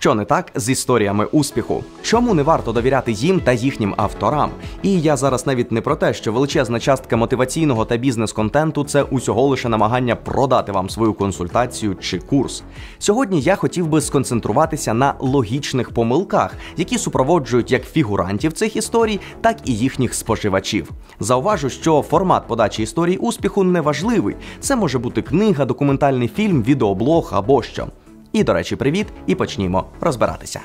що не так з історіями успіху, чому не варто довіряти їм та їхнім авторам. І я зараз навіть не про те, що величезна частка мотиваційного та бізнес-контенту це усього лише намагання продати вам свою консультацію чи курс. Сьогодні я хотів би сконцентруватися на логічних помилках, які супроводжують як фігурантів цих історій, так і їхніх споживачів. Зауважу, що формат подачі історій успіху не важливий. Це може бути книга, документальний фільм, відеоблог або що. І, до речі, привіт, і почнімо розбиратися.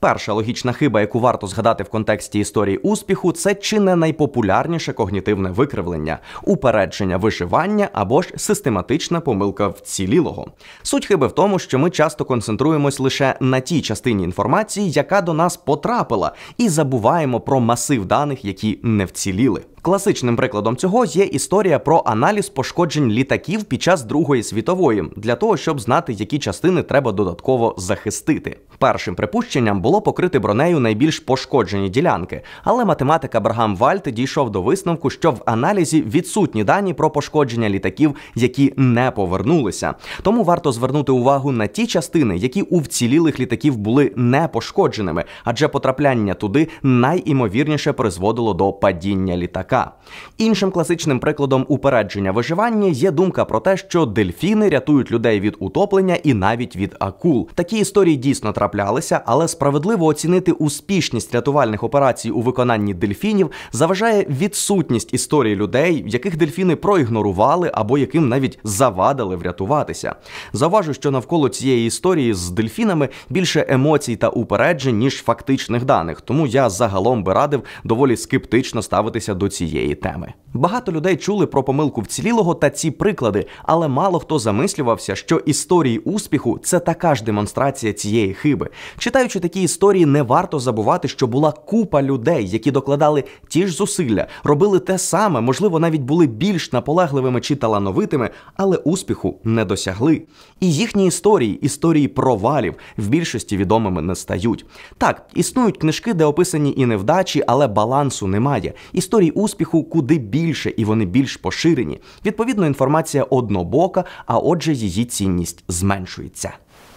Перша логічна хиба, яку варто згадати в контексті історії успіху, це чи не найпопулярніше когнітивне викривлення, упередження виживання або ж систематична помилка вцілілого. Суть хиби в тому, що ми часто концентруємось лише на тій частині інформації, яка до нас потрапила, і забуваємо про масив даних, які не вціліли. Класичним прикладом цього є історія про аналіз пошкоджень літаків під час Другої світової, для того, щоб знати, які частини треба додатково захистити. Першим припущенням було покрити бронею найбільш пошкоджені ділянки, але математик Абрагам Вальт дійшов до висновку, що в аналізі відсутні дані про пошкодження літаків, які не повернулися. Тому варто звернути увагу на ті частини, які у вцілілих літаків були не пошкодженими, адже потрапляння туди найімовірніше призводило до падіння літака хижака. Іншим класичним прикладом упередження виживання є думка про те, що дельфіни рятують людей від утоплення і навіть від акул. Такі історії дійсно траплялися, але справедливо оцінити успішність рятувальних операцій у виконанні дельфінів заважає відсутність історії людей, яких дельфіни проігнорували або яким навіть завадили врятуватися. Заважу, що навколо цієї історії з дельфінами більше емоцій та упереджень ніж фактичних даних, тому я загалом би радив доволі скептично ставитися до цієї теми. Багато людей чули про помилку вцілілого та ці приклади, але мало хто замислювався, що історії успіху це така ж демонстрація цієї хиби. Читаючи такі історії, не варто забувати, що була купа людей, які докладали ті ж зусилля, робили те саме, можливо, навіть були більш наполегливими чи талановитими, але успіху не досягли. І їхні історії, історії провалів, в більшості відомими не стають. Так, існують книжки, де описані і невдачі, але балансу немає. Історії успіху куди більше більше і вони більш поширені, відповідно, інформація однобока, а отже, її цінність зменшується.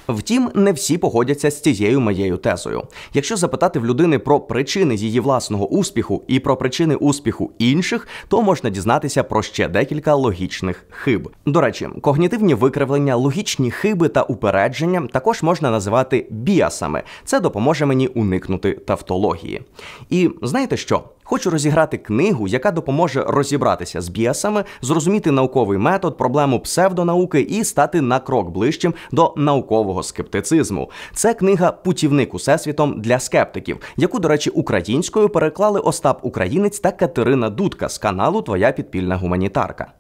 Втім, не всі погодяться з цією моєю тезою. Якщо запитати в людини про причини її власного успіху і про причини успіху інших, то можна дізнатися про ще декілька логічних хиб. До речі, когнітивні викривлення, логічні хиби та упередження також можна називати біасами. Це допоможе мені уникнути тавтології. І знаєте що? Хочу розіграти книгу, яка допоможе розібратися з біасами, зрозуміти науковий метод, проблему псевдонауки і стати на крок ближчим до наукового скептицизму. Це книга Путівник усесвітом для скептиків, яку, до речі, українською переклали Остап Українець та Катерина Дудка з каналу Твоя підпільна гуманітарка.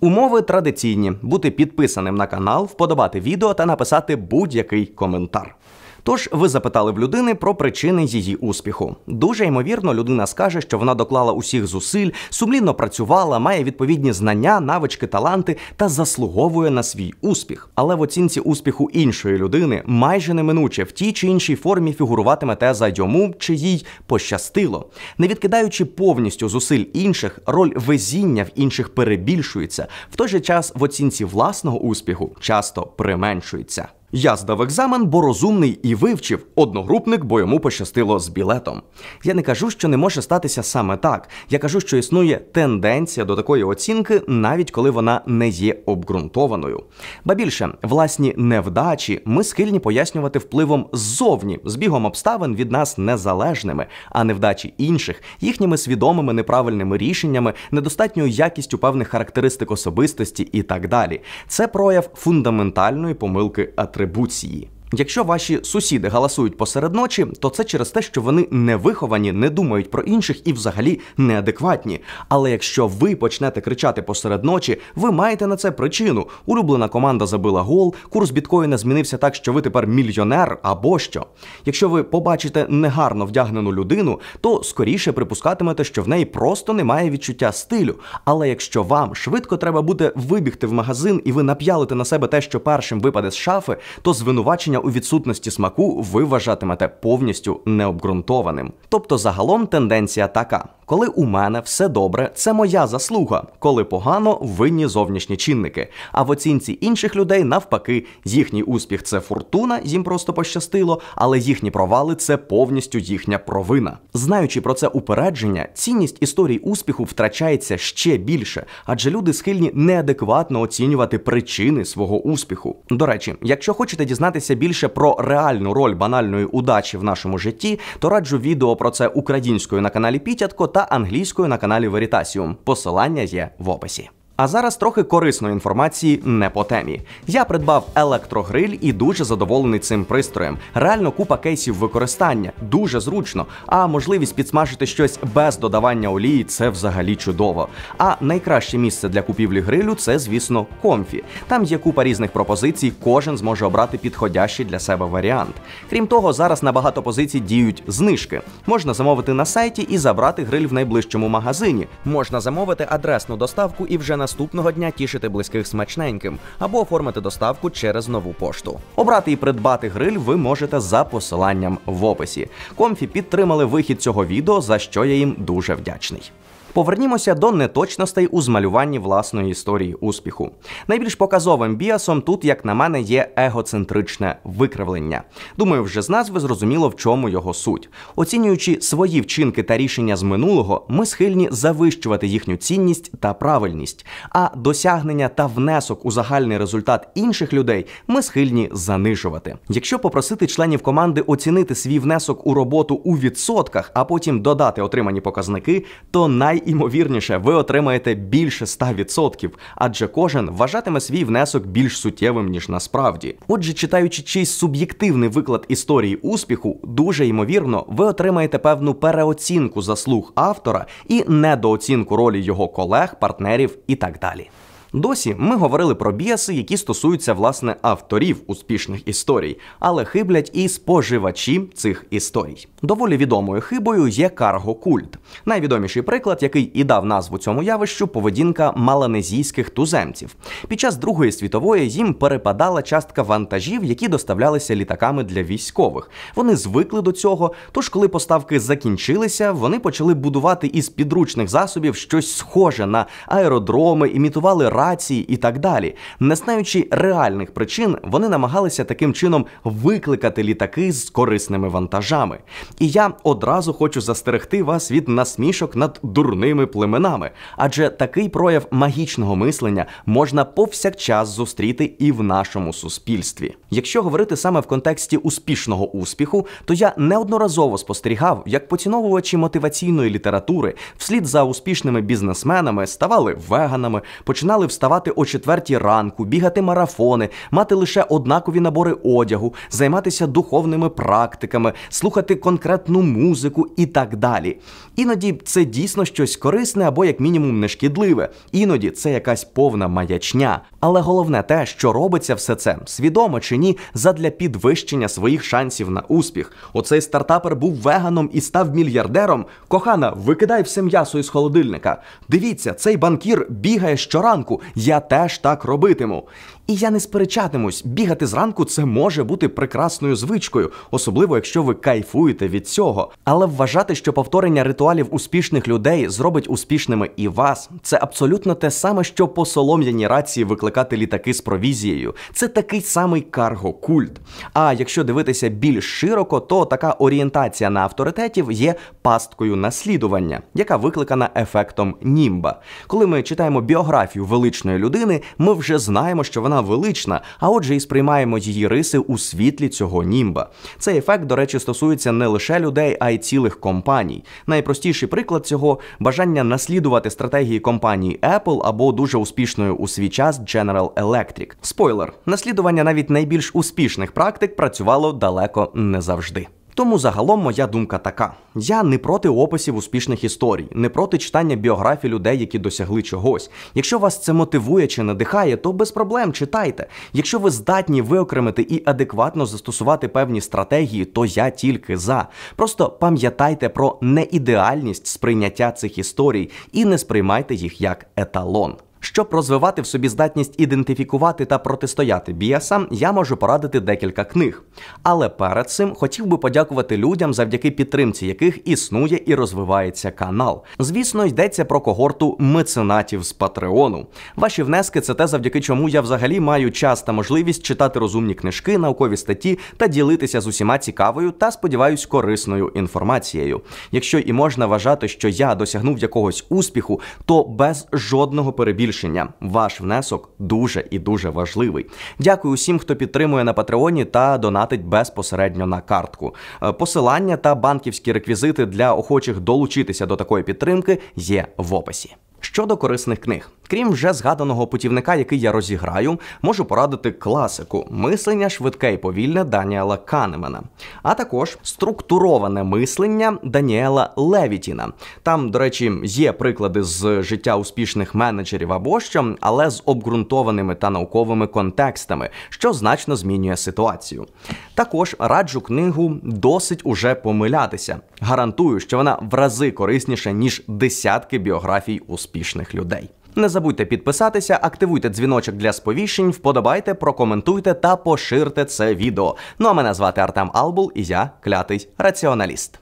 Умови традиційні: бути підписаним на канал, вподобати відео та написати будь-який коментар. Тож ви запитали в людини про причини її успіху. Дуже ймовірно, людина скаже, що вона доклала усіх зусиль, сумлінно працювала, має відповідні знання, навички, таланти та заслуговує на свій успіх. Але в оцінці успіху іншої людини майже неминуче в тій чи іншій формі фігуруватиме теза йому чи їй пощастило. Не відкидаючи повністю зусиль інших, роль везіння в інших перебільшується в той же час в оцінці власного успіху часто применшується. Я здав екзамен, бо розумний і вивчив одногрупник, бо йому пощастило з білетом. Я не кажу, що не може статися саме так. Я кажу, що існує тенденція до такої оцінки, навіть коли вона не є обґрунтованою. Ба більше власні невдачі ми схильні пояснювати впливом ззовні, збігом обставин від нас незалежними, а невдачі інших їхніми свідомими неправильними рішеннями, недостатньою якістю певних характеристик особистості і так далі. Це прояв фундаментальної помилки атри. dystrybucji. Якщо ваші сусіди галасують посеред ночі, то це через те, що вони не виховані, не думають про інших і взагалі неадекватні. Але якщо ви почнете кричати посеред ночі, ви маєте на це причину. Улюблена команда забила гол, курс біткоїна змінився так, що ви тепер мільйонер або що. Якщо ви побачите негарно вдягнену людину, то скоріше припускатимете, що в неї просто немає відчуття стилю. Але якщо вам швидко треба буде вибігти в магазин і ви нап'ялите на себе те, що першим випаде з шафи, то звинувачення у відсутності смаку ви вважатимете повністю необґрунтованим. Тобто, загалом тенденція така: коли у мене все добре, це моя заслуга, коли погано винні зовнішні чинники. А в оцінці інших людей навпаки, їхній успіх це фортуна, їм просто пощастило, але їхні провали це повністю їхня провина. Знаючи про це упередження, цінність історій успіху втрачається ще більше, адже люди схильні неадекватно оцінювати причини свого успіху. До речі, якщо хочете дізнатися більше більше про реальну роль банальної удачі в нашому житті, то раджу відео про це українською на каналі Пітятко та англійською на каналі Верітасіум. Посилання є в описі. А зараз трохи корисної інформації не по темі. Я придбав електрогриль і дуже задоволений цим пристроєм. Реально купа кейсів використання, дуже зручно. А можливість підсмажити щось без додавання олії це взагалі чудово. А найкраще місце для купівлі грилю це, звісно, комфі. Там є купа різних пропозицій, кожен зможе обрати підходящий для себе варіант. Крім того, зараз на багато позицій діють знижки. Можна замовити на сайті і забрати гриль в найближчому магазині. Можна замовити адресну доставку і вже на наступного дня тішити близьких смачненьким або оформити доставку через нову пошту. Обрати і придбати гриль ви можете за посиланням в описі. Комфі підтримали вихід цього відео, за що я їм дуже вдячний. Повернімося до неточностей у змалюванні власної історії успіху. Найбільш показовим біасом тут, як на мене, є егоцентричне викривлення. Думаю, вже з назви зрозуміло, в чому його суть. Оцінюючи свої вчинки та рішення з минулого, ми схильні завищувати їхню цінність та правильність. А досягнення та внесок у загальний результат інших людей ми схильні занижувати. Якщо попросити членів команди оцінити свій внесок у роботу у відсотках, а потім додати отримані показники, то най найімовірніше ви отримаєте більше 100%, адже кожен вважатиме свій внесок більш суттєвим, ніж насправді. Отже, читаючи чийсь суб'єктивний виклад історії успіху, дуже ймовірно, ви отримаєте певну переоцінку заслуг автора і недооцінку ролі його колег, партнерів і так далі. Досі ми говорили про біаси, які стосуються власне авторів успішних історій, але хиблять і споживачі цих історій. Доволі відомою хибою є карго-культ. Найвідоміший приклад, який і дав назву цьому явищу, поведінка маланезійських туземців. Під час Другої світової їм перепадала частка вантажів, які доставлялися літаками для військових. Вони звикли до цього. Тож, коли поставки закінчилися, вони почали будувати із підручних засобів щось схоже на аеродроми, імітували праці і так далі. Не знаючи реальних причин, вони намагалися таким чином викликати літаки з корисними вантажами. І я одразу хочу застерегти вас від насмішок над дурними племенами, адже такий прояв магічного мислення можна повсякчас зустріти і в нашому суспільстві. Якщо говорити саме в контексті успішного успіху, то я неодноразово спостерігав, як поціновувачі мотиваційної літератури вслід за успішними бізнесменами ставали веганами, починали в вставати о четвертій ранку, бігати марафони, мати лише однакові набори одягу, займатися духовними практиками, слухати конкретну музику і так далі. Іноді це дійсно щось корисне або, як мінімум, нешкідливе. Іноді це якась повна маячня. Але головне те, що робиться все це свідомо чи ні, задля підвищення своїх шансів на успіх. Оцей стартапер був веганом і став мільярдером. Кохана, викидай все м'ясо із холодильника. Дивіться, цей банкір бігає щоранку, я теж так робитиму. І я не сперечатимусь, бігати зранку це може бути прекрасною звичкою, особливо якщо ви кайфуєте від цього. Але вважати, що повторення ритуалів успішних людей зробить успішними і вас, це абсолютно те саме, що по солом'яній рації викликати літаки з провізією. Це такий самий карго-культ. А якщо дивитися більш широко, то така орієнтація на авторитетів є пасткою наслідування, яка викликана ефектом німба. Коли ми читаємо біографію величної людини, ми вже знаємо, що вона вона велична, а отже, і сприймаємо її риси у світлі цього німба. Цей ефект, до речі, стосується не лише людей, а й цілих компаній. Найпростіший приклад цього бажання наслідувати стратегії компанії Apple або дуже успішною у свій час General Electric. Спойлер, наслідування навіть найбільш успішних практик працювало далеко не завжди. Тому загалом моя думка така: я не проти описів успішних історій, не проти читання біографій людей, які досягли чогось. Якщо вас це мотивує чи надихає, то без проблем читайте. Якщо ви здатні виокремити і адекватно застосувати певні стратегії, то я тільки за. Просто пам'ятайте про неідеальність сприйняття цих історій і не сприймайте їх як еталон. Щоб розвивати в собі здатність ідентифікувати та протистояти біасам, я можу порадити декілька книг. Але перед цим хотів би подякувати людям, завдяки підтримці яких існує і розвивається канал. Звісно, йдеться про когорту меценатів з Патреону. Ваші внески це те, завдяки чому я взагалі маю час та можливість читати розумні книжки, наукові статті та ділитися з усіма цікавою та сподіваюсь корисною інформацією. Якщо і можна вважати, що я досягнув якогось успіху, то без жодного перебільшення збільшення. Ваш внесок дуже і дуже важливий. Дякую усім, хто підтримує на Патреоні та донатить безпосередньо на картку. Е, посилання та банківські реквізити для охочих долучитися до такої підтримки є в описі. Щодо корисних книг, крім вже згаданого путівника, який я розіграю, можу порадити класику мислення швидке і повільне Даніела Канемена, а також структуроване мислення Даніела Левітіна. Там, до речі, є приклади з життя успішних менеджерів або що, але з обґрунтованими та науковими контекстами, що значно змінює ситуацію. Також раджу книгу досить уже помилятися. Гарантую, що вона в рази корисніша ніж десятки біографій успішних успішних людей. Не забудьте підписатися, активуйте дзвіночок для сповіщень, вподобайте, прокоментуйте та поширте це відео. Ну а мене звати Артем Албул, і я клятий раціоналіст.